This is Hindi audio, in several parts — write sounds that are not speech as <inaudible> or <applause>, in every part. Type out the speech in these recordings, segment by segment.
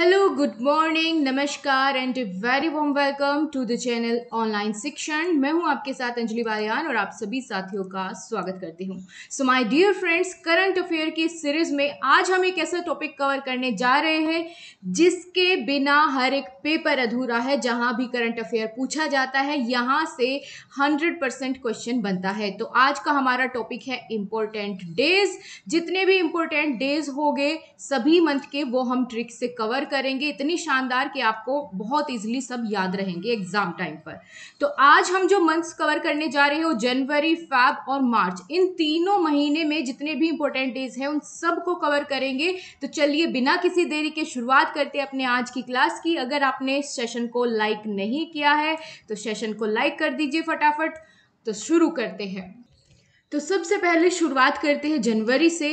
हेलो गुड मॉर्निंग नमस्कार and very warm welcome to the channel online शिक्षण मैं हूं आपके साथ अंजलि बालियान और आप सभी साथियों का स्वागत करती हूं so my dear friends current affair की सीरीज में आज हम एक ऐसा टॉपिक कवर करने जा रहे हैं जिसके बिना हर एक पेपर अधूरा है जहां भी करंट अफेयर पूछा जाता है यहाँ से हंड्रेड परसेंट क्वेश्चन बनता है तो आज का हमारा टॉपिक है इम्पोर्टेंट डेज जितने भी इम्पोर्टेंट डेज हो गए सभी मंथ के वो हम ट्रिक से कवर करेंगे इतनी शानदार कि आपको बहुत ईजिली सब याद रहेंगे एग्जाम टाइम पर तो आज हम जो मंथ्स कवर करने जा रहे हैं वो जनवरी फैब और मार्च इन तीनों महीने में जितने भी इंपॉर्टेंट डेज हैं उन सब को कवर करेंगे तो चलिए बिना किसी देरी के शुरुआत करते हैं अपने आज की क्लास की अगर आपने सेशन को लाइक नहीं किया है तो सेशन को लाइक कर दीजिए फटाफट तो शुरू करते हैं तो सबसे पहले शुरुआत करते हैं जनवरी से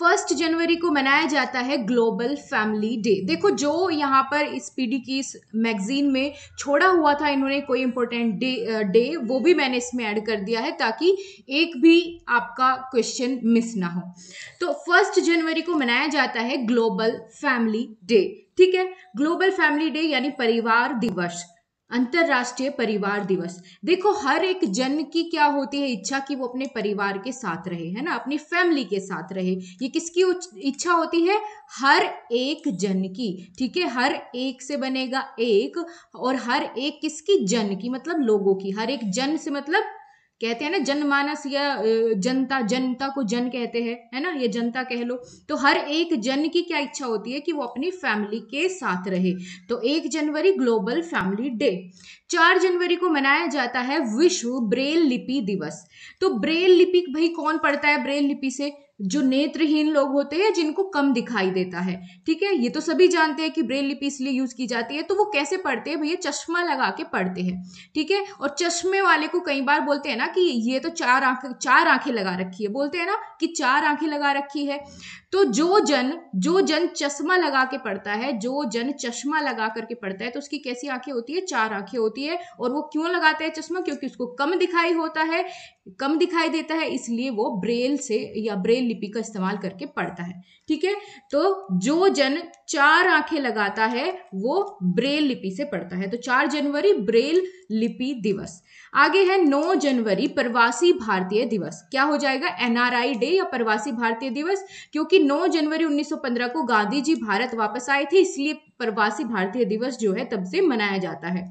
फर्स्ट जनवरी को मनाया जाता है ग्लोबल फैमिली डे देखो जो यहाँ पर इस पीडी की इस मैगजीन में छोड़ा हुआ था इन्होंने कोई इम्पोर्टेंट डे डे वो भी मैंने इसमें ऐड कर दिया है ताकि एक भी आपका क्वेश्चन मिस ना हो तो फर्स्ट जनवरी को मनाया जाता है ग्लोबल फैमिली डे ठीक है ग्लोबल फैमिली डे यानी परिवार दिवस अंतर्राष्ट्रीय परिवार दिवस देखो हर एक जन की क्या होती है इच्छा कि वो अपने परिवार के साथ रहे है ना अपनी फैमिली के साथ रहे ये किसकी इच्छा होती है हर एक जन की ठीक है हर एक से बनेगा एक और हर एक किसकी जन की मतलब लोगों की हर एक जन से मतलब कहते हैं ना जनमानस या जनता जनता को जन कहते हैं है ना ये जनता कह लो तो हर एक जन की क्या इच्छा होती है कि वो अपनी फैमिली के साथ रहे तो एक जनवरी ग्लोबल फैमिली डे चार जनवरी को मनाया जाता है विश्व ब्रेल लिपि दिवस तो ब्रेल लिपि भाई कौन पढ़ता है ब्रेल लिपि से जो नेत्रहीन लोग होते हैं जिनको कम दिखाई देता है ठीक है ये तो सभी जानते हैं कि ब्रेल लिपि इसलिए यूज की जाती है तो वो कैसे पढ़ते हैं भैया चश्मा लगा के पढ़ते हैं ठीक है और चश्मे वाले को कई बार बोलते हैं ना कि ये तो चार आंख चार आंखें लगा रखी है बोलते हैं ना कि चार आंखें लगा रखी है तो जो जन जो जन चश्मा लगा के पढ़ता है जो जन चश्मा लगा करके पढ़ता है तो उसकी कैसी आंखें होती है चार आंखें होती है और वो क्यों लगाते हैं चश्मा क्योंकि उसको कम दिखाई होता है कम दिखाई देता है इसलिए वो ब्रेल से या ब्रेल लिपि का इस्तेमाल करके पढ़ता है ठीक है तो जो जन चार आंखें लगाता है वो ब्रेल लिपि से पढ़ता है तो चार जनवरी ब्रेल लिपि दिवस आगे है 9 जनवरी प्रवासी भारतीय दिवस क्या हो जाएगा एनआरआई डे या प्रवासी भारतीय दिवस क्योंकि 9 जनवरी 1915 को गांधी जी भारत वापस आए थे इसलिए प्रवासी भारतीय दिवस जो है तब से मनाया जाता है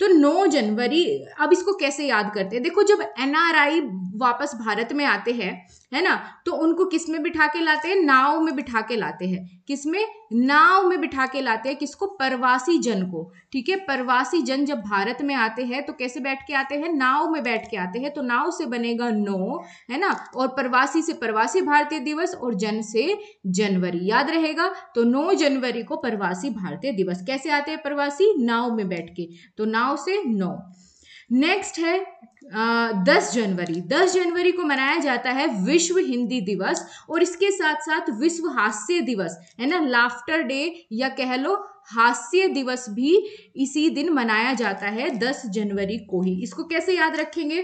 तो 9 जनवरी अब इसको कैसे याद करते हैं देखो जब एनआरआई वापस भारत में आते हैं है ना तो उनको किस में बिठा के लाते हैं नाव में बिठा के लाते हैं किस में नाव में बिठा के लाते हैं किसको प्रवासी जन को ठीक है प्रवासी जन जब भारत में आते हैं तो कैसे बैठ के आते सकते हैं नाव में बैठ के आते हैं तो नाव से बनेगा नो है ना और प्रवासी से प्रवासी भारतीय दिवस और जन से जनवरी याद रहेगा तो नो जनवरी को प्रवासी भारतीय दिवस कैसे आते हैं प्रवासी नाव में बैठ के तो नाव से नो नेक्स्ट है दस जनवरी दस जनवरी को मनाया जाता है विश्व हिंदी दिवस और इसके साथ साथ विश्व हास्य दिवस है ना लाफ्टर डे या कह लो हास्य दिवस भी इसी दिन मनाया जाता है दस जनवरी को ही इसको कैसे याद रखेंगे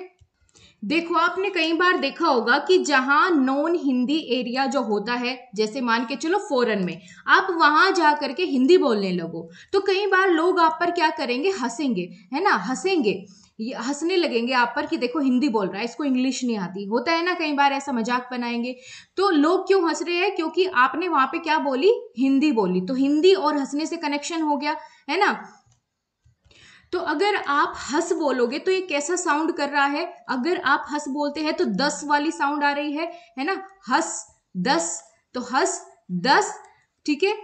देखो आपने कई बार देखा होगा कि जहां नॉन हिंदी एरिया जो होता है जैसे मान के चलो फॉरन में आप वहां जा करके हिंदी बोलने लगो तो कई बार लोग आप पर क्या करेंगे हंसेंगे है ना हंसेंगे हंसने लगेंगे आप पर कि देखो हिंदी बोल रहा है इसको इंग्लिश नहीं आती होता है ना कई बार ऐसा मजाक बनाएंगे तो लोग क्यों हंस रहे हैं क्योंकि आपने वहां पे क्या बोली हिंदी बोली तो हिंदी और हंसने से कनेक्शन हो गया है ना तो अगर आप हंस बोलोगे तो ये कैसा साउंड कर रहा है अगर आप हंस बोलते हैं तो दस वाली साउंड आ रही है है ना हंस दस तो हंस दस ठीक है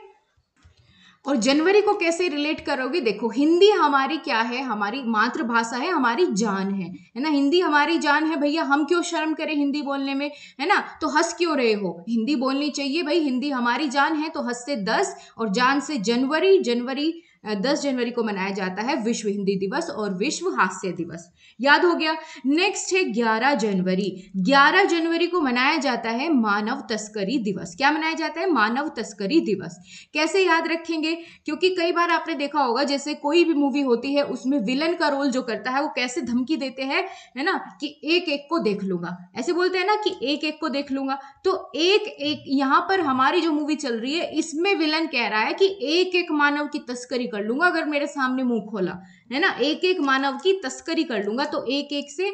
और जनवरी को कैसे रिलेट करोगे देखो हिंदी हमारी क्या है हमारी मातृभाषा है हमारी जान है है ना हिंदी हमारी जान है भैया हम क्यों शर्म करें हिंदी बोलने में है ना तो हंस क्यों रहे हो हिंदी बोलनी चाहिए भाई हिंदी हमारी जान है तो हंस से दस और जान से जनवरी जनवरी दस जनवरी को मनाया जाता है विश्व हिंदी दिवस और विश्व हास्य दिवस याद हो गया नेक्स्ट है ग्यारह जनवरी ग्यारह जनवरी को मनाया जाता है मानव तस्करी दिवस क्या मनाया जाता है मानव तस्करी दिवस कैसे याद रखेंगे क्योंकि कई बार आपने देखा होगा जैसे कोई भी मूवी होती है उसमें विलन का रोल जो करता है वो कैसे धमकी देते हैं है ना कि एक एक को देख लूंगा ऐसे बोलते हैं ना कि एक एक को देख लूंगा तो एक एक यहाँ पर हमारी जो मूवी चल रही है इसमें विलन कह रहा है कि एक एक मानव की तस्करी कर कर लूंगा अगर मेरे सामने मुंह खोला है ना एक एक मानव की तस्करी कर लूंगा तो एक एक से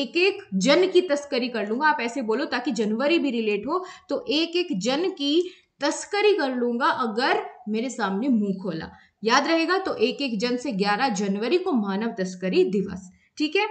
एक एक जन की तस्करी कर लूंगा आप ऐसे बोलो ताकि जनवरी भी रिलेट हो तो एक एक जन की तस्करी कर लूंगा अगर मेरे सामने मुंह खोला याद रहेगा तो एक एक जन से 11 जनवरी को मानव तस्करी दिवस ठीक है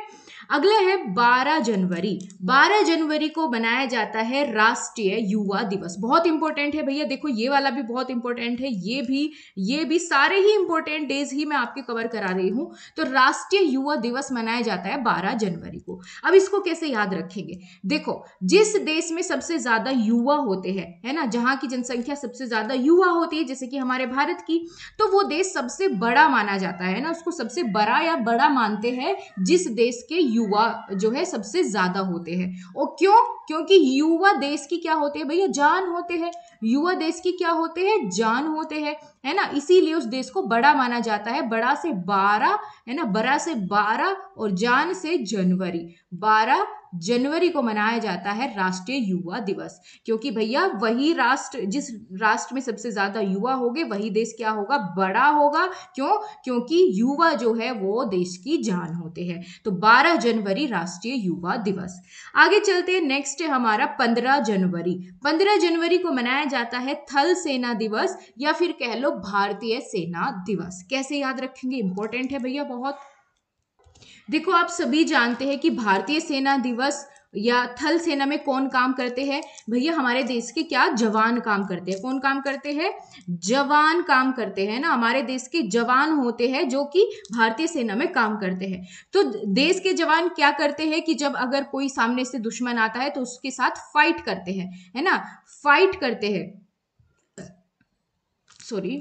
अगला है 12 जनवरी 12 जनवरी को बनाया जाता है राष्ट्रीय युवा दिवस बहुत इंपॉर्टेंट है भैया देखो ये वाला भी बहुत इंपॉर्टेंट है ये भी ये भी सारे ही इंपॉर्टेंट डेज ही मैं आपके कवर करा रही हूं तो राष्ट्रीय युवा दिवस मनाया जाता है 12 जनवरी को अब इसको कैसे याद रखेंगे देखो जिस देश में सबसे ज्यादा युवा होते हैं है ना जहां की जनसंख्या सबसे ज्यादा युवा होती है जैसे कि हमारे भारत की तो वो देश सबसे बड़ा माना जाता है ना उसको सबसे बड़ा या बड़ा मानते हैं जिस इस देश के युवा जो है सबसे ज्यादा होते हैं और क्यों क्योंकि युवा देश की क्या होते हैं भैया जान होते हैं युवा देश की क्या होते हैं जान होते हैं है ना इसीलिए उस देश को बड़ा माना जाता है बड़ा से बारह है ना बड़ा से बारह और जान से जनवरी बारह जनवरी को मनाया जाता है राष्ट्रीय युवा दिवस क्योंकि भैया वही राष्ट्र जिस राष्ट्र में सबसे ज्यादा युवा होंगे वही देश क्या होगा बड़ा होगा क्यों क्योंकि युवा जो है वो देश की जान होते हैं तो 12 जनवरी राष्ट्रीय युवा दिवस आगे चलते हैं नेक्स्ट नेक्स्ट है हमारा पंद्रह जनवरी पंद्रह जनवरी को मनाया जाता है थल सेना दिवस या फिर कह लो भारतीय सेना दिवस कैसे याद रखेंगे इंपॉर्टेंट है भैया बहुत देखो आप सभी जानते हैं कि भारतीय सेना दिवस या थल सेना में कौन काम करते हैं भैया हमारे देश के क्या जवान काम करते हैं कौन काम करते हैं जवान काम करते हैं ना हमारे देश के जवान होते हैं जो कि भारतीय सेना में काम करते हैं तो देश के जवान क्या करते हैं कि जब अगर कोई सामने से दुश्मन आता है तो उसके साथ फाइट करते हैं है ना फाइट करते हैं सॉरी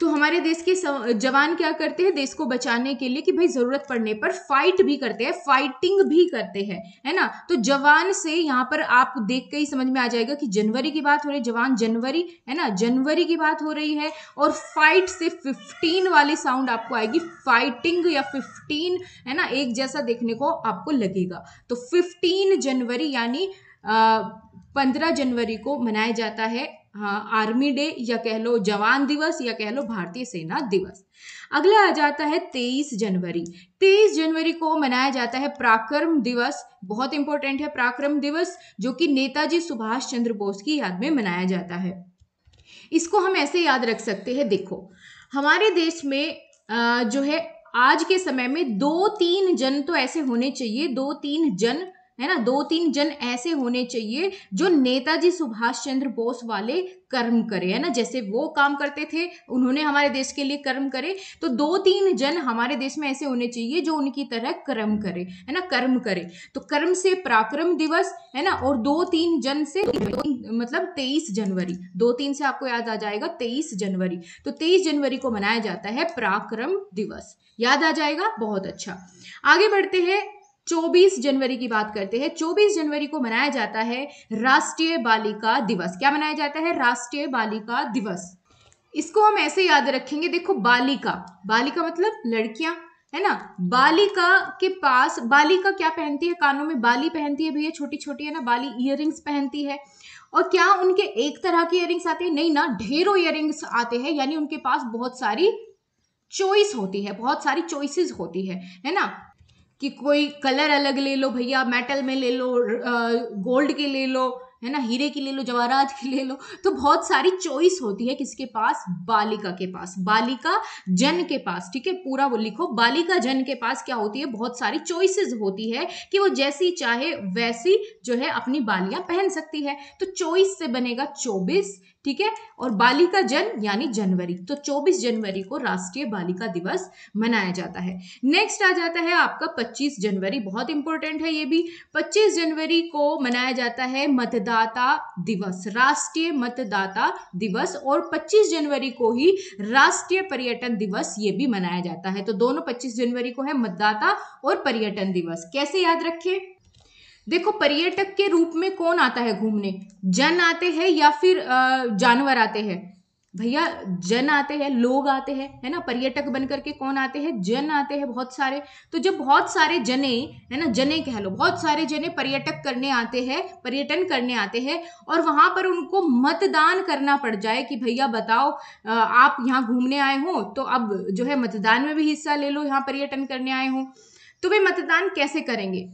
तो हमारे देश के जवान क्या करते हैं देश को बचाने के लिए कि भाई जरूरत पड़ने पर फाइट भी करते हैं फाइटिंग भी करते हैं है ना तो जवान से यहाँ पर आप देख के ही समझ में आ जाएगा कि जनवरी की बात हो रही है जवान जनवरी है ना जनवरी की बात हो रही है और फाइट से फिफ्टीन वाली साउंड आपको आएगी फाइटिंग या फिफ्टीन है ना एक जैसा देखने को आपको लगेगा तो फिफ्टीन जनवरी यानी पंद्रह जनवरी को मनाया जाता है हाँ, आर्मी डे या कह लो जवान दिवस या कह लो भारतीय सेना दिवस अगला आ जाता है 23 जनवरी 23 जनवरी को मनाया जाता है पराक्रम दिवस बहुत इंपॉर्टेंट है पराक्रम दिवस जो कि नेताजी सुभाष चंद्र बोस की याद में मनाया जाता है इसको हम ऐसे याद रख सकते हैं देखो हमारे देश में जो है आज के समय में दो तीन जन तो ऐसे होने चाहिए दो तीन जन है ना दो तीन जन ऐसे होने चाहिए जो नेताजी सुभाष चंद्र बोस वाले कर्म करे है ना जैसे वो काम करते थे उन्होंने हमारे देश के लिए कर्म करे तो दो तीन जन हमारे देश में ऐसे होने चाहिए जो उनकी तरह कर्म करे है ना कर्म करे तो कर्म से पराक्रम दिवस है ना और दो तीन जन से मतलब तेईस जनवरी दो तीन से आपको याद आ जाएगा तेईस जनवरी तो तेईस जनवरी को मनाया जाता है पराक्रम दिवस याद आ जाएगा बहुत अच्छा आगे बढ़ते हैं 24 जनवरी की बात करते हैं 24 जनवरी को मनाया जाता है राष्ट्रीय बालिका दिवस क्या मनाया जाता है राष्ट्रीय बालिका दिवस इसको हम ऐसे याद रखेंगे देखो बालिका बालिका मतलब लड़कियां है ना बालिका के पास बालिका क्या पहनती है कानों में बाली पहनती है भैया छोटी छोटी है ना बाली इयर पहनती है और क्या उनके एक तरह की इयर आते हैं नहीं ना ढेरों इयर आते हैं यानी उनके पास बहुत सारी चॉइस होती है बहुत सारी चॉइसेस होती है है ना कि कोई कलर अलग ले लो भैया मेटल में ले लो गोल्ड के ले लो है ना हीरे की ले लो जवाहरात की ले लो तो बहुत सारी चॉइस होती है किसके पास बालिका के पास बालिका जन के पास ठीक है पूरा वो लिखो बालिका जन के पास क्या होती है बहुत सारी चॉइसेस होती है कि वो जैसी चाहे वैसी जो है अपनी बालियां पहन सकती है तो चॉइस से बनेगा चौबीस ठीक है और बालिका जन यानी जनवरी तो 24 जनवरी को राष्ट्रीय बालिका दिवस मनाया जाता है नेक्स्ट आ जाता है आपका 25 जनवरी बहुत इंपॉर्टेंट है ये भी 25 जनवरी को मनाया जाता है मतदाता दिवस राष्ट्रीय मतदाता दिवस और 25 जनवरी को ही राष्ट्रीय पर्यटन दिवस ये भी मनाया जाता है तो दोनों पच्चीस जनवरी को है मतदाता और पर्यटन दिवस कैसे याद रखें देखो पर्यटक के रूप में कौन आता है घूमने जन आते हैं या फिर जानवर आते हैं भैया जन आते हैं लोग आते हैं है ना पर्यटक बन करके कौन आते हैं जन आते हैं बहुत सारे तो जब बहुत सारे जने है ना जने कह लो बहुत सारे जने पर्यटक करने आते हैं पर्यटन करने आते हैं और वहां पर उनको मतदान करना पड़ जाए कि भैया बताओ आप यहाँ घूमने आए हो तो अब जो है मतदान में भी हिस्सा ले लो यहाँ पर्यटन करने आए हो तो वे मतदान कैसे करेंगे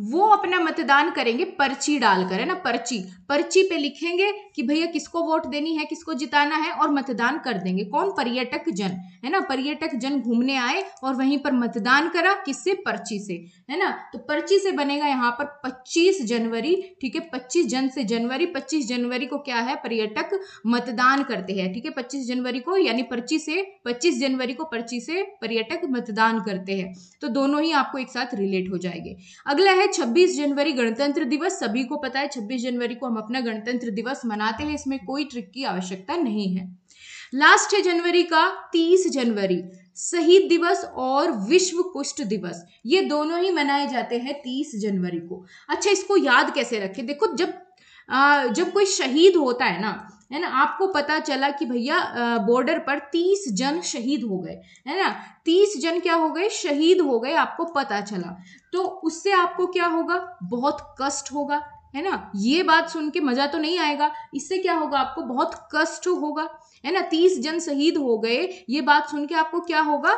वो अपना मतदान करेंगे पर्ची डालकर है ना पर्ची पर्ची पे लिखेंगे कि भैया किसको वोट देनी है किसको जिताना है और मतदान कर देंगे कौन पर्यटक जन है ना पर्यटक जन घूमने आए और वहीं पर मतदान करा किससे पर्ची से है ना तो पर्ची से बनेगा यहाँ पर 25 जनवरी ठीक है 25 जन से जनवरी 25 जनवरी को क्या है पर्यटक मतदान करते हैं ठीक है पच्चीस जनवरी को यानी पर्ची से पच्चीस जनवरी को पर्ची से पर्यटक मतदान करते हैं तो दोनों ही आपको एक साथ रिलेट हो जाएंगे अगला है है 26 जनवरी गणतंत्र दिवस सभी को पता है 26 जनवरी को हम अपना गणतंत्र दिवस मनाते हैं इसमें कोई ट्रिक की आवश्यकता नहीं है लास्ट है जनवरी का 30 जनवरी शहीद दिवस और विश्व कुष्ठ दिवस ये दोनों ही मनाए जाते हैं तीस जनवरी को अच्छा इसको याद कैसे रखें देखो जब आ, जब कोई शहीद होता है ना है ना आपको पता चला कि भैया बॉर्डर पर तीस जन शहीद हो गए है ना तीस जन क्या हो गए शहीद हो गए आपको पता चला तो उससे आपको क्या होगा बहुत कष्ट होगा है ना ये बात सुन के मज़ा तो नहीं आएगा इससे क्या होगा आपको बहुत कष्ट होगा है ना तीस जन शहीद हो गए ये बात सुन के आपको क्या होगा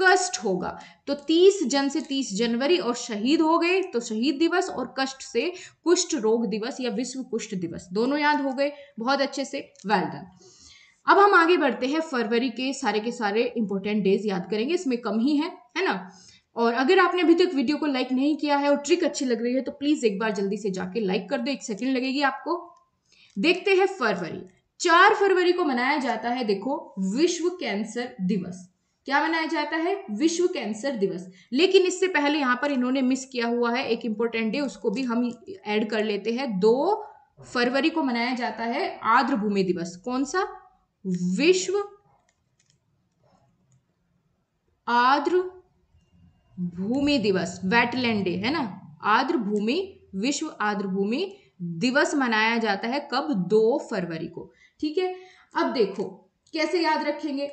कष्ट होगा तो 30 जन से 30 जनवरी और शहीद हो गए तो शहीद दिवस और कष्ट से कुष्ठ रोग दिवस या विश्व कुष्ठ दिवस दोनों याद हो गए बहुत अच्छे से वेल डन अब हम आगे बढ़ते हैं फरवरी के सारे के सारे इंपॉर्टेंट डेज याद करेंगे इसमें कम ही है है ना और अगर आपने अभी तक वीडियो को लाइक नहीं किया है और ट्रिक अच्छी लग रही है तो प्लीज एक बार जल्दी से जाके लाइक कर दो एक सेकेंड लगेगी आपको देखते हैं फरवरी चार फरवरी को मनाया जाता है देखो विश्व कैंसर दिवस क्या मनाया जाता है विश्व कैंसर दिवस लेकिन इससे पहले यहाँ पर इन्होंने मिस किया हुआ है एक इम्पोर्टेंट डे उसको भी हम ऐड कर लेते हैं दो फरवरी को मनाया जाता है आर्द्र भूमि दिवस कौन सा विश्व आर्द्र भूमि दिवस वेटलैंड डे है ना आर्द्र भूमि विश्व आर्द्र भूमि दिवस मनाया जाता है कब दो फरवरी को ठीक है अब देखो कैसे याद रखेंगे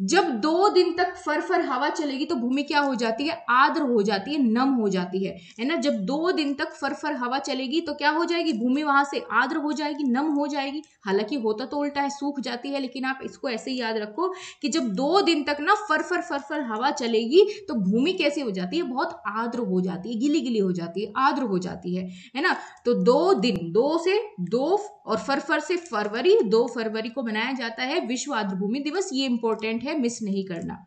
जब दो दिन तक फर फर हवा चलेगी तो भूमि क्या हो जाती है आद्र हो जाती है नम हो जाती है है ना जब दो दिन तक फर फर हवा चलेगी तो क्या हो जाएगी भूमि वहां से आद्र हो जाएगी नम हो जाएगी हालांकि होता तो उल्टा है सूख जाती है लेकिन आप इसको ऐसे ही याद रखो कि जब दो दिन तक ना फर फर फर फर हवा चलेगी तो भूमि कैसी हो जाती है बहुत आर्द्र हो जाती है गिली गिली हो जाती है आर्द्र हो जाती है है ना तो दो दिन दो से दो और फरफर से फरवरी दो फरवरी को मनाया जाता है विश्व आद्र भूमि दिवस ये इंपॉर्टेंट है है मिस नहीं करना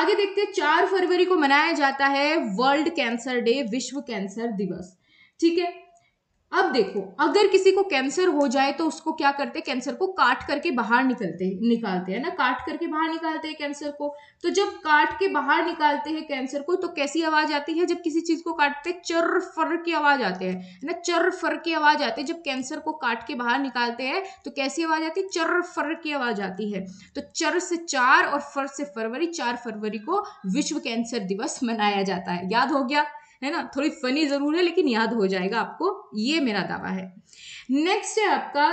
आगे देखते हैं चार फरवरी को मनाया जाता है वर्ल्ड कैंसर डे विश्व कैंसर दिवस ठीक है अब देखो अगर किसी को कैंसर हो जाए तो उसको क्या करते हैं कैंसर को काट करके बाहर निकलते निकालते हैं ना काट करके बाहर निकालते हैं कैंसर को तो जब काट के बाहर निकालते हैं कैंसर को तो कैसी आवाज आती है जब किसी चीज को काटते हैं चर फर की आवाज आते हैं ना चर फर की आवाज आती है जब कैंसर को काट के बाहर निकालते हैं तो कैसी आवाज आती है चर फर की आवाज आती है तो चर से चार और फर से फरवरी चार फरवरी को विश्व कैंसर दिवस मनाया जाता है याद हो गया है ना थोड़ी फनी ज़रूर है लेकिन याद हो जाएगा आपको ये मेरा दावा है नेक्स्ट है आपका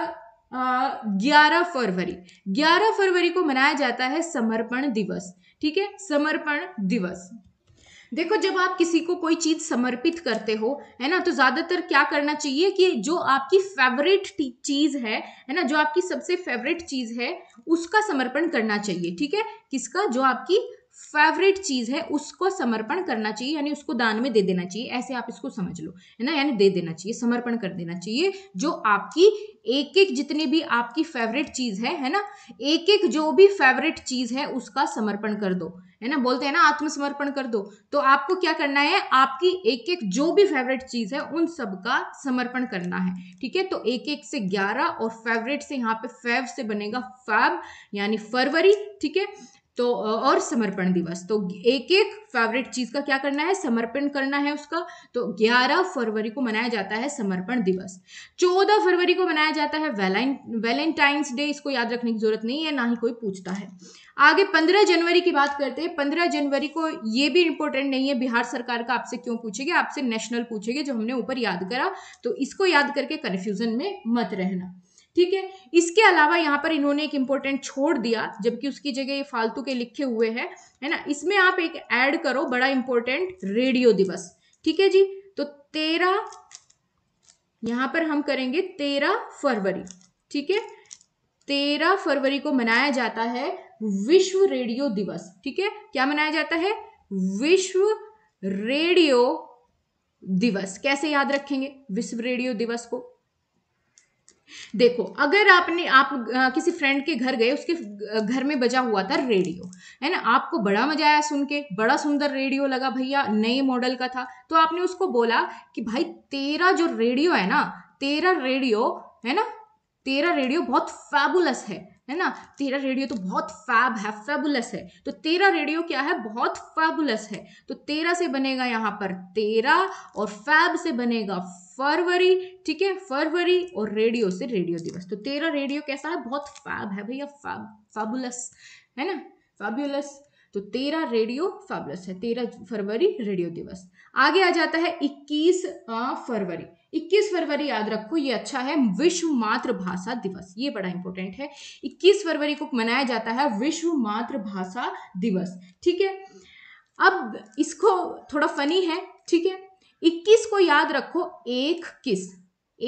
ग्यारह फरवरी ग्यारह फरवरी को मनाया जाता है समर्पण दिवस ठीक है समर्पण दिवस देखो जब आप किसी को कोई चीज समर्पित करते हो है ना तो ज्यादातर क्या करना चाहिए कि जो आपकी फेवरेट चीज है है ना जो आपकी सबसे फेवरेट चीज है उसका समर्पण करना चाहिए ठीक है किसका जो आपकी फेवरेट चीज़ है उसको समर्पण करना चाहिए यानी उसको दान में दे देना चाहिए ऐसे आप इसको समझ लो है ना यानी दे देना चाहिए समर्पण कर देना चाहिए जो आपकी एक एक जितनी भी आपकी फेवरेट चीज़ है है ना एक एक जो भी फेवरेट चीज़ है उसका समर्पण कर दो है ना बोलते हैं ना आत्मसमर्पण कर दो तो आपको क्या करना है आपकी एक एक जो भी फेवरेट चीज़ है उन सब का समर्पण करना है ठीक है तो एक एक से ग्यारह और फेवरेट से यहाँ पे फैव से बनेगा फैब यानी फरवरी ठीक है तो और समर्पण दिवस तो एक एक फेवरेट चीज का क्या करना है समर्पण करना है उसका तो 11 फरवरी को मनाया जाता है समर्पण दिवस 14 फरवरी को मनाया जाता है वैलें वैलेंटाइंस डे इसको याद रखने की जरूरत नहीं है ना ही कोई पूछता है आगे पंद्रह जनवरी की बात करते हैं पंद्रह जनवरी को ये भी इंपॉर्टेंट नहीं है बिहार सरकार का आपसे क्यों पूछेगी आपसे नेशनल पूछेगी जो हमने ऊपर याद करा तो इसको याद करके कन्फ्यूजन में मत रहना ठीक है इसके अलावा यहाँ पर इन्होंने एक इम्पोर्टेंट छोड़ दिया जबकि उसकी जगह ये फालतू के लिखे हुए हैं है ना इसमें आप एक ऐड करो बड़ा इंपॉर्टेंट रेडियो दिवस ठीक है जी तो तेरह यहाँ पर हम करेंगे तेरह फरवरी ठीक है तेरह फरवरी को मनाया जाता है विश्व रेडियो दिवस ठीक है क्या मनाया जाता है विश्व रेडियो दिवस कैसे याद रखेंगे विश्व रेडियो दिवस को देखो अगर आपने आप आ, किसी फ्रेंड के घर गए उसके घर में बजा हुआ था रेडियो है ना आपको बड़ा मजा आया सुन के बड़ा सुंदर रेडियो लगा भैया नए मॉडल का था तो आपने उसको बोला कि भाई तेरा जो रेडियो है ना तेरा रेडियो है ना तेरा रेडियो बहुत फैबुलस है है ना तेरा रेडियो तो बहुत फैब है फेबुलस है तो तेरा रेडियो क्या है बहुत फेबुलस है तो तेरा से बनेगा यहाँ पर तेरा और फैब से बनेगा फरवरी ठीक है फरवरी और रेडियो से रेडियो दिवस तो तेरा रेडियो कैसा है बहुत फैब है भैया फैब फेबुलस है ना फेबुलस तो तेरह रेडियो फैबलस है तेरह फरवरी रेडियो दिवस आगे आ जाता है इक्कीस फरवरी इक्कीस फरवरी याद रखो ये अच्छा है विश्व मातृभाषा दिवस ये बड़ा इंपॉर्टेंट है इक्कीस फरवरी को मनाया जाता है विश्व मातृभाषा दिवस ठीक है अब इसको थोड़ा फनी है ठीक है इक्कीस को याद रखो एक किस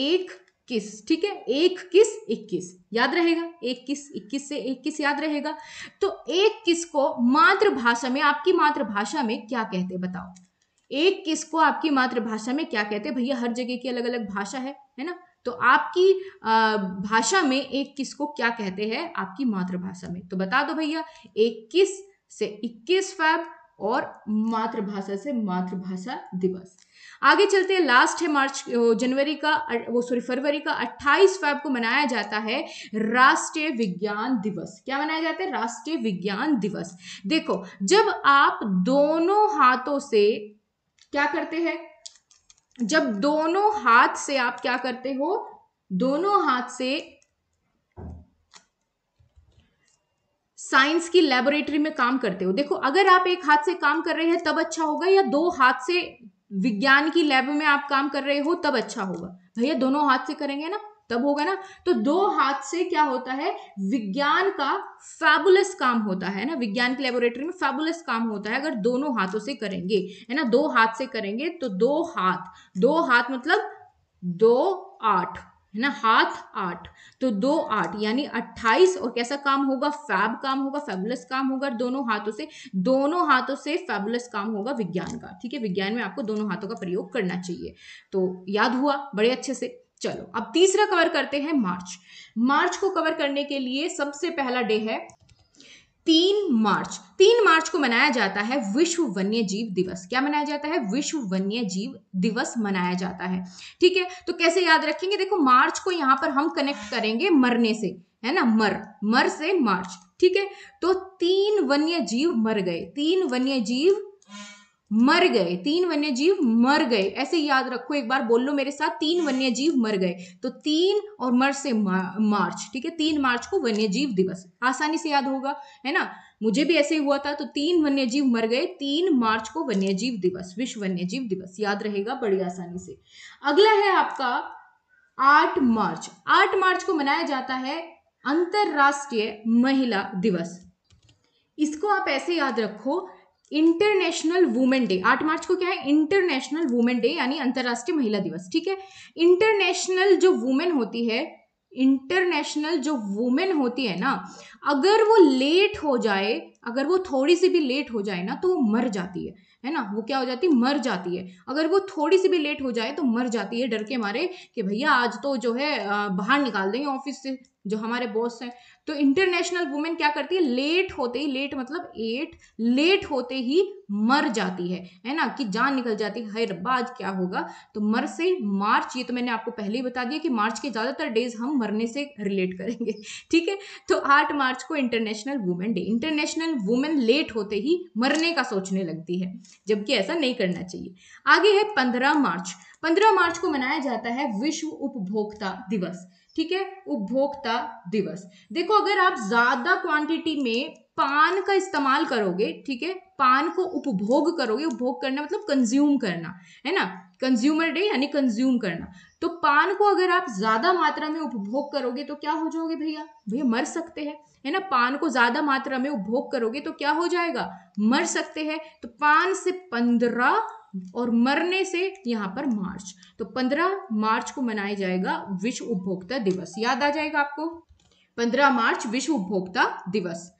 एक किस ठीक है एक किस इक्कीस याद रहेगा एक किस इक्कीस से एक किस याद रहेगा तो एक किस को मातृभाषा में आपकी मातृभाषा में क्या कहते बताओ एक किस को आपकी मातृभाषा में क्या कहते भैया हर जगह की अलग अलग भाषा है है ना तो आपकी भाषा में एक किस को क्या कहते हैं आपकी मातृभाषा में तो बता दो भैया एक किस से इक्कीस फैब और मातृभाषा से मातृभाषा दिवस आगे चलते हैं लास्ट है मार्च जनवरी का वो सॉरी फरवरी का 28 फैब को मनाया जाता है राष्ट्रीय विज्ञान दिवस क्या मनाया जाता है राष्ट्रीय विज्ञान दिवस देखो जब आप दोनों हाथों से क्या करते हैं जब दोनों हाथ से आप क्या करते हो दोनों हाथ से साइंस की लेबोरेटरी में काम करते हो देखो अगर आप एक हाथ से काम कर रहे हैं तब अच्छा होगा या दो हाथ से विज्ञान की लैब में आप काम कर रहे हो तब अच्छा होगा भैया दोनों हाथ से करेंगे ना तब होगा ना तो दो हाथ से क्या होता है विज्ञान का फैबुलस काम होता है ना विज्ञान की लेबोरेटरी में फैबुलस काम होता है अगर दोनों हाथों से करेंगे है ना दो हाथ से करेंगे तो दो हाथ दो हाथ मतलब दो आठ है ना हाथ आठ तो दो आठ यानी अट्ठाईस और कैसा काम होगा फैब काम होगा फैबुलस काम होगा दोनों हाथों से दोनों हाथों से फैबुलस काम होगा विज्ञान का ठीक है विज्ञान में आपको दोनों हाथों का प्रयोग करना चाहिए तो याद हुआ बड़े अच्छे से चलो अब तीसरा कवर करते हैं मार्च मार्च को कवर करने के लिए सबसे पहला डे है तीन मार्च तीन मार्च को मनाया जाता है विश्व वन्य जीव दिवस क्या मनाया जाता है विश्व वन्य जीव दिवस मनाया जाता है ठीक है तो कैसे याद रखेंगे देखो मार्च को यहां पर हम कनेक्ट करेंगे मरने से है ना मर मर से मार्च ठीक है तो तीन वन्य जीव मर गए तीन वन्य जीव मर गए तीन वन्य जीव मर गए ऐसे याद रखो एक बार बोल लो मेरे साथ तीन वन्य जीव मर गए तो तीन और मर से मार्च ठीक है तीन मार्च को वन्य जीव दिवस आसानी से याद होगा है ना मुझे भी ऐसे ही हुआ था तो तीन वन्य जीव मर गए तीन मार्च को वन्य जीव दिवस विश्व वन्य जीव दिवस याद रहेगा बड़ी आसानी से अगला है आपका आठ मार्च आठ मार्च को मनाया जाता है अंतरराष्ट्रीय महिला दिवस इसको आप ऐसे याद रखो इंटरनेशनल वुमेन डे आठ मार्च को क्या है इंटरनेशनल वुमेन डे यानी अंतर्राष्ट्रीय महिला दिवस ठीक है इंटरनेशनल जो वुमेन होती है इंटरनेशनल जो वुमेन होती है ना अगर वो लेट हो जाए अगर वो थोड़ी सी भी लेट हो जाए ना तो वो मर जाती है है ना वो क्या हो जाती है मर जाती है अगर वो थोड़ी सी भी लेट हो जाए तो मर जाती है डर के मारे कि भैया आज तो जो है बाहर निकाल देंगे ऑफिस से जो हमारे बॉस हैं तो इंटरनेशनल वुमेन क्या करती है लेट होते ही लेट मतलब एट लेट होते ही मर जाती है है ना कि जान निकल जाती है हर बाज क्या होगा तो मर से मार्च ये तो मैंने आपको पहले ही बता दिया कि मार्च के ज़्यादातर डेज हम मरने से रिलेट करेंगे <laughs> ठीक है तो आठ मार्च को international women day international women late होते ही मरने का सोचने लगती है जबकि ऐसा नहीं करना चाहिए आगे है पंद्रह मार्च पंद्रह मार्च को मनाया जाता है विश्व उपभोक्ता दिवस ठीक है उपभोक्ता दिवस देखो अगर आप ज्यादा क्वांटिटी में पान का इस्तेमाल करोगे ठीक है पान को उपभोग करोगे उपभोग करना मतलब कंज्यूम करना है ना कंज्यूमर डे यानी कंज्यूम करना तो पान को अगर आप ज्यादा मात्रा में उपभोग करोगे तो क्या हो जाओगे भैया भैया मर सकते हैं है ना पान को ज्यादा मात्रा में उपभोग करोगे तो क्या हो जाएगा मर सकते हैं तो पान से पंद्रह और मरने से यहाँ पर मार्च तो 15 मार्च को मनाया जाएगा विश्व उपभोक्ता दिवस याद आ जाएगा आपको 15 मार्च विश्व उपभोक्ता दिवस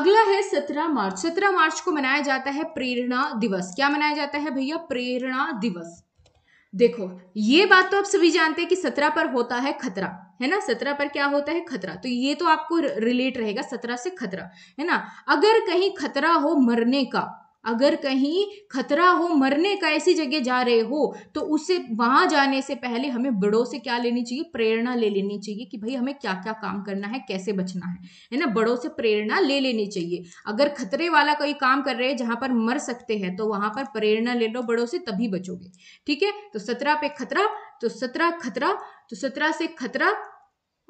अगला है 17 मार्च 17 मार्च को मनाया जाता है प्रेरणा दिवस क्या मनाया जाता है भैया प्रेरणा दिवस देखो ये बात तो आप सभी जानते हैं कि सत्रह पर होता है खतरा है ना सत्रह पर क्या होता है खतरा तो ये तो आपको रिलेट रहेगा सत्रह से खतरा है ना अगर कहीं खतरा हो मरने का अगर कहीं खतरा हो मरने का ऐसी जगह जा रहे हो तो उसे वहाँ जाने से पहले हमें बड़ों से क्या लेनी चाहिए प्रेरणा ले लेनी चाहिए कि भाई हमें क्या क्या काम करना है कैसे बचना है है ना बड़ों से प्रेरणा ले लेनी चाहिए अगर खतरे वाला कोई काम कर रहे हैं जहाँ पर मर सकते हैं तो वहाँ पर प्रेरणा ले लो बड़ों से तभी बचोगे ठीक है तो सत्रह पे खतरा तो सत्रह खतरा तो सत्रह से खतरा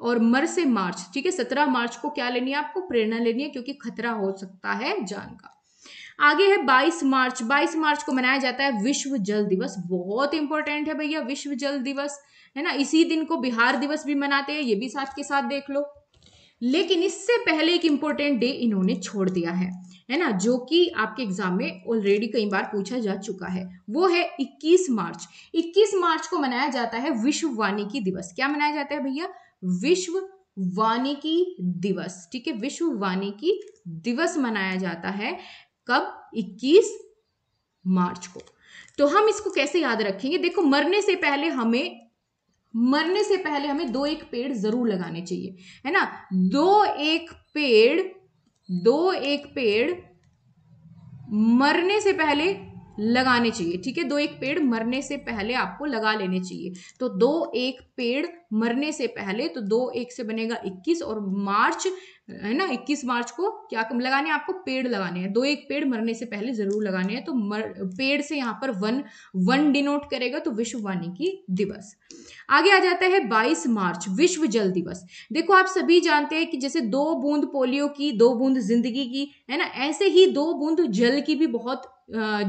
और मर से मार्च ठीक है सत्रह मार्च को क्या लेनी है आपको प्रेरणा लेनी है क्योंकि खतरा हो सकता है जान का आगे है 22 मार्च 22 मार्च को मनाया जाता है विश्व जल दिवस बहुत इंपॉर्टेंट है भैया विश्व जल दिवस है ना इसी दिन को बिहार दिवस भी मनाते हैं ये भी साथ के साथ देख लो लेकिन इससे पहले एक इंपॉर्टेंट डे इन्होंने छोड़ दिया है है ना जो कि आपके एग्जाम में ऑलरेडी कई बार पूछा जा चुका है वो है 21 मार्च 21 मार्च को मनाया जाता है विश्व वानिकी दिवस क्या मनाया जाता है भैया विश्व वानिकी दिवस ठीक है विश्व वानिकी दिवस मनाया जाता है कब 21 मार्च को तो हम इसको कैसे याद रखेंगे देखो मरने से पहले हमें मरने से पहले हमें दो एक पेड़ जरूर लगाने चाहिए है ना दो एक पेड़ दो एक पेड़ मरने से पहले लगाने चाहिए ठीक है दो एक पेड़ मरने से पहले आपको लगा लेने चाहिए तो दो एक पेड़ मरने से पहले तो दो एक से बनेगा इक्कीस और मार्च है ना 21 मार्च को क्या लगाने आपको पेड़ लगाने हैं दो एक पेड़ मरने से पहले जरूर लगाने हैं तो मर, पेड़ से यहाँ पर वन वन डिनोट करेगा तो विश्व वानिकी दिवस आगे आ जाता है 22 मार्च विश्व जल दिवस देखो आप सभी जानते हैं कि जैसे दो बूंद पोलियो की दो बूंद जिंदगी की है ना ऐसे ही दो बूंद जल की भी बहुत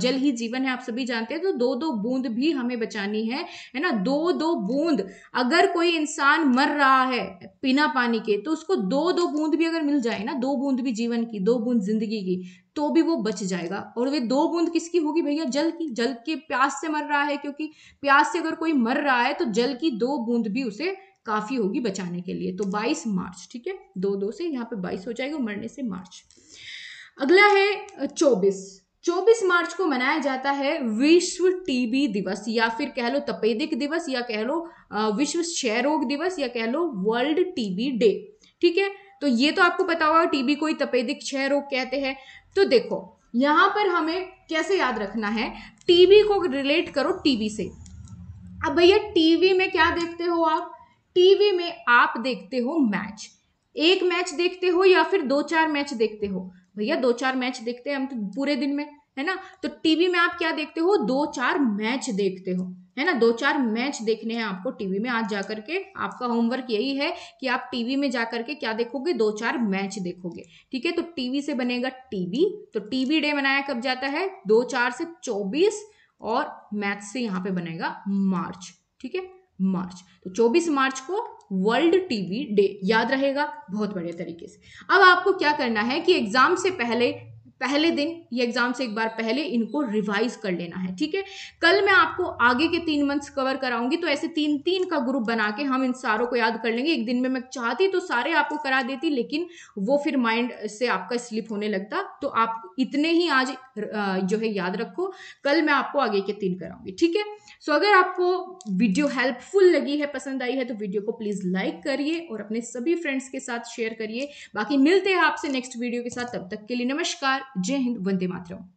जल ही जीवन है आप सभी जानते हैं तो दो दो बूंद भी हमें बचानी है है ना दो दो बूंद अगर कोई इंसान मर रहा है बिना पानी के तो उसको दो दो बूंद भी अगर मिल जाए ना दो बूंद भी जीवन की दो बूंद जिंदगी की तो भी वो बच जाएगा और वे दो बूंद किसकी होगी भैया जल की जल के प्यास से मर रहा है क्योंकि प्यास से अगर कोई मर रहा है तो जल की दो बूंद भी उसे काफ़ी होगी बचाने के लिए तो 22 मार्च ठीक है दो दो से यहाँ पे 22 हो जाएगा मरने से मार्च अगला है 24 24 मार्च को मनाया जाता है विश्व टीबी दिवस या फिर कह लो तपेदिक दिवस या कह लो विश्व क्षय रोग दिवस या कह लो वर्ल्ड टीबी डे ठीक है तो ये तो आपको पता होगा टीबी कोई तपेदिक क्षय रोग कहते हैं तो देखो यहां पर हमें कैसे याद रखना है टीबी को रिलेट करो टीबी से अब भैया टीवी में क्या देखते हो आप टीवी में आप देखते हो मैच एक मैच देखते हो या फिर दो चार मैच देखते हो भैया दो चार मैच देखते हैं हम तो पूरे दिन में है ना तो टीवी में आप क्या देखते हो दो चार मैच देखते हो है ना दो चार मैच देखने हैं आपको टीवी में आज जाकर के आपका होमवर्क यही है कि आप टीवी में जाकर के क्या देखोगे दो चार मैच देखोगे ठीक है तो टीवी से बनेगा टीवी तो टीवी डे मनाया कब जाता है दो चार से चौबीस और मैथ से यहाँ पे बनेगा मार्च ठीक है मार्च तो चौबीस मार्च को वर्ल्ड टीवी डे याद रहेगा बहुत बढ़िया तरीके से अब आपको क्या करना है कि एग्जाम से पहले पहले दिन ये एग्जाम से एक बार पहले इनको रिवाइज कर लेना है ठीक है कल मैं आपको आगे के तीन मंथ्स कवर कराऊंगी तो ऐसे तीन तीन का ग्रुप बना के हम इन सारों को याद कर लेंगे एक दिन में मैं चाहती तो सारे आपको करा देती लेकिन वो फिर माइंड से आपका स्लिप होने लगता तो आप इतने ही आज जो है याद रखो कल मैं आपको आगे के तीन कराऊंगी ठीक है सो so, अगर आपको वीडियो हेल्पफुल लगी है पसंद आई है तो वीडियो को प्लीज़ लाइक करिए और अपने सभी फ्रेंड्स के साथ शेयर करिए बाकी मिलते हैं आपसे नेक्स्ट वीडियो के साथ तब तक के लिए नमस्कार जय हिंद वंदे मातरम